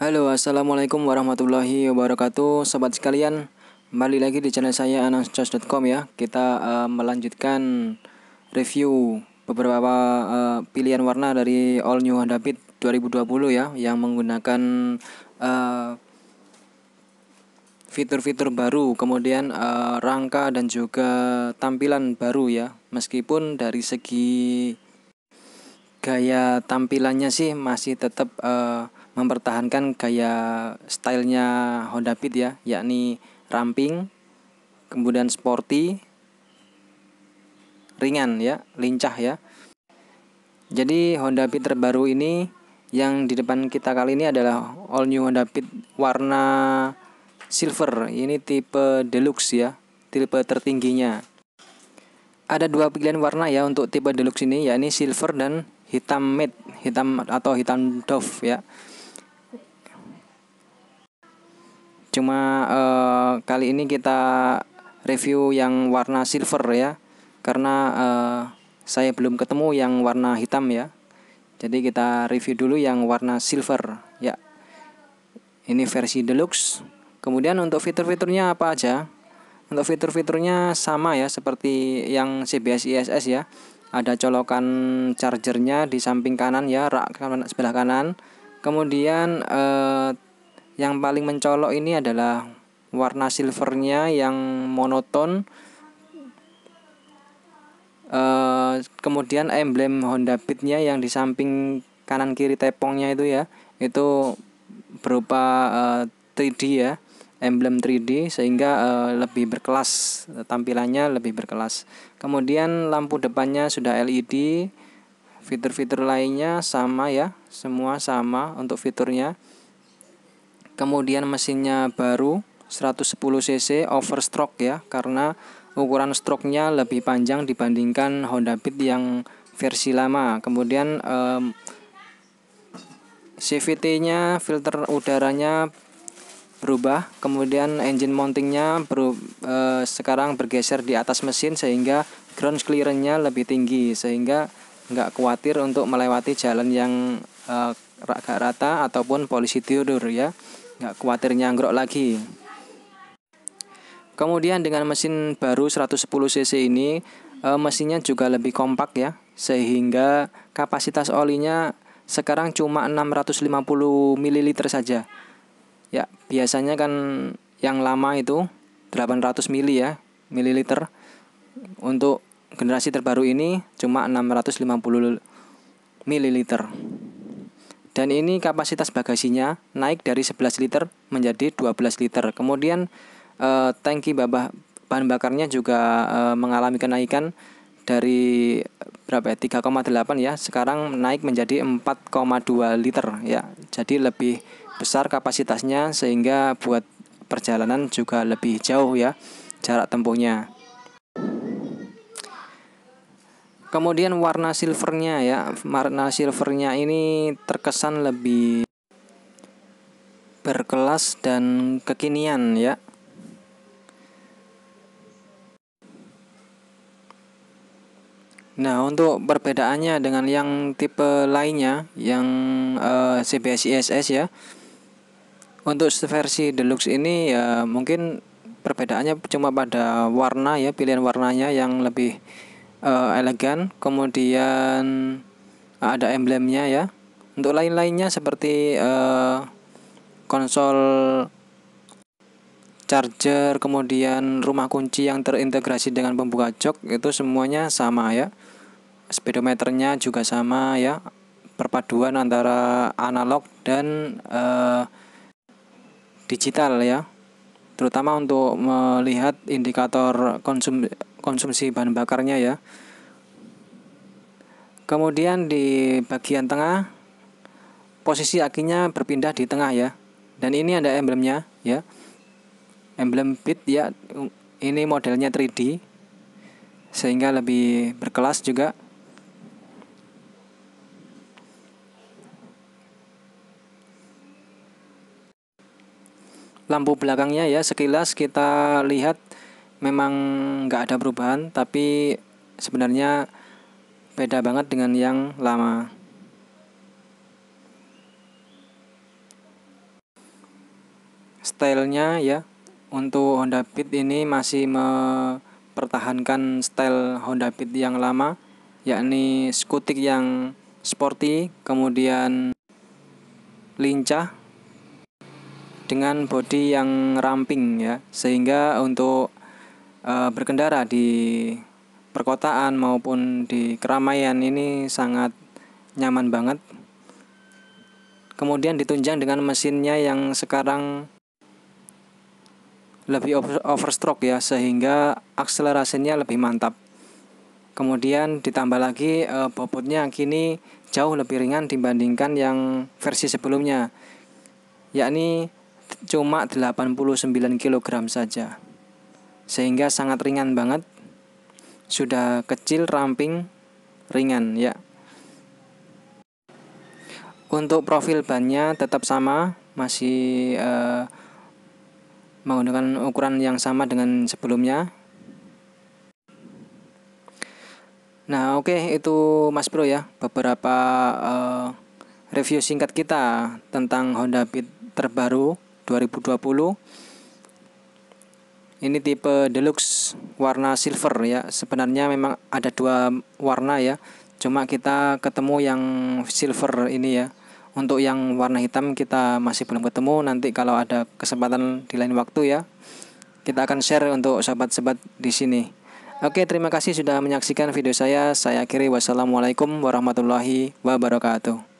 Halo, assalamualaikum warahmatullahi wabarakatuh, sobat sekalian. Kembali lagi di channel saya ananschos.com ya. Kita uh, melanjutkan review beberapa uh, pilihan warna dari All New Honda Beat 2020 ya, yang menggunakan uh, fitur-fitur baru, kemudian uh, rangka dan juga tampilan baru ya. Meskipun dari segi gaya tampilannya sih masih tetap uh, mempertahankan gaya stylenya Honda Beat ya, yakni ramping, kemudian sporty, ringan ya, lincah ya. Jadi Honda Beat terbaru ini yang di depan kita kali ini adalah all new Honda Beat warna silver. Ini tipe deluxe ya, tipe tertingginya. Ada dua pilihan warna ya untuk tipe deluxe ini, yakni silver dan hitam matte, hitam atau hitam dove ya. Cuma uh, kali ini kita review yang warna silver ya, karena uh, saya belum ketemu yang warna hitam ya. Jadi kita review dulu yang warna silver ya. Ini versi deluxe. Kemudian untuk fitur-fiturnya apa aja? Untuk fitur-fiturnya sama ya seperti yang CBS ISS ya. Ada colokan chargernya di samping kanan ya, rak sebelah kanan. Kemudian eh, yang paling mencolok ini adalah warna silvernya yang monoton. Uh, kemudian emblem Honda Beatnya yang di samping kanan kiri tepongnya itu ya, itu berupa uh, eh, 3D ya, emblem 3D sehingga uh, lebih berkelas tampilannya lebih berkelas. Kemudian lampu depannya sudah LED, fitur-fitur lainnya sama ya, semua sama untuk fiturnya kemudian mesinnya baru 110 cc overstroke ya karena ukuran stroke-nya lebih panjang dibandingkan Honda Beat yang versi lama kemudian um, CVT-nya filter udaranya berubah kemudian engine mountingnya beru, e, sekarang bergeser di atas mesin sehingga ground clearance-nya lebih tinggi sehingga nggak khawatir untuk melewati jalan yang e, agak rata ataupun polisi tidur ya nggak khawatir nyangkrok lagi. Kemudian dengan mesin baru 110 cc ini eh, mesinnya juga lebih kompak ya sehingga kapasitas olinya sekarang cuma 650 ml saja. Ya, biasanya kan yang lama itu 800 ml ya, mililiter. Untuk generasi terbaru ini cuma 650 mililiter. Dan ini kapasitas bagasinya naik dari 11 liter menjadi 12 liter. Kemudian eh, tangki bahan bakarnya juga eh, mengalami kenaikan dari eh, berapa ya 3,8 ya sekarang naik menjadi 4,2 liter ya jadi lebih besar kapasitasnya sehingga buat perjalanan juga lebih jauh ya jarak tempuhnya Kemudian warna silvernya ya, warna silvernya ini terkesan lebih berkelas dan kekinian ya. Nah, untuk perbedaannya dengan yang tipe lainnya yang uh, eh, CBS ISS ya. Untuk versi deluxe ini ya mungkin perbedaannya cuma pada warna ya, pilihan warnanya yang lebih uh, elegan kemudian eh, ada emblemnya ya untuk lain-lainnya seperti uh, konsol charger kemudian rumah kunci yang terintegrasi dengan pembuka jok itu semuanya sama ya speedometernya juga sama ya perpaduan antara analog dan uh, digital ya terutama untuk melihat indikator konsum konsumsi bahan bakarnya ya. Kemudian di bagian tengah posisi akinya berpindah di tengah ya. Dan ini ada emblemnya ya. Emblem bit ya ini modelnya 3D sehingga lebih berkelas juga. Lampu belakangnya ya sekilas kita lihat memang nggak ada perubahan tapi sebenarnya beda banget dengan yang lama stylenya ya untuk Honda Beat ini masih mempertahankan style Honda Beat yang lama yakni skutik yang sporty kemudian lincah dengan bodi yang ramping ya sehingga untuk Eh, berkendara di perkotaan maupun di keramaian ini sangat nyaman banget. Kemudian ditunjang dengan mesinnya yang sekarang lebih over, overstroke ya sehingga akselerasinya lebih mantap. Kemudian ditambah lagi eh, bobotnya kini jauh lebih ringan dibandingkan yang versi sebelumnya yakni cuma 89 kg saja sehingga sangat ringan banget sudah kecil ramping ringan ya untuk profil bannya tetap sama masih eh, menggunakan ukuran yang sama dengan sebelumnya nah oke okay, itu mas bro ya beberapa eh, review singkat kita tentang Honda Beat terbaru 2020 ini tipe deluxe warna silver ya. Sebenarnya memang ada dua warna ya. Cuma kita ketemu yang silver ini ya. Untuk yang warna hitam kita masih belum ketemu. Nanti kalau ada kesempatan di lain waktu ya, kita akan share untuk sahabat-sahabat di sini. Oke, terima kasih sudah menyaksikan video saya. Saya akhiri wassalamualaikum warahmatullahi wabarakatuh.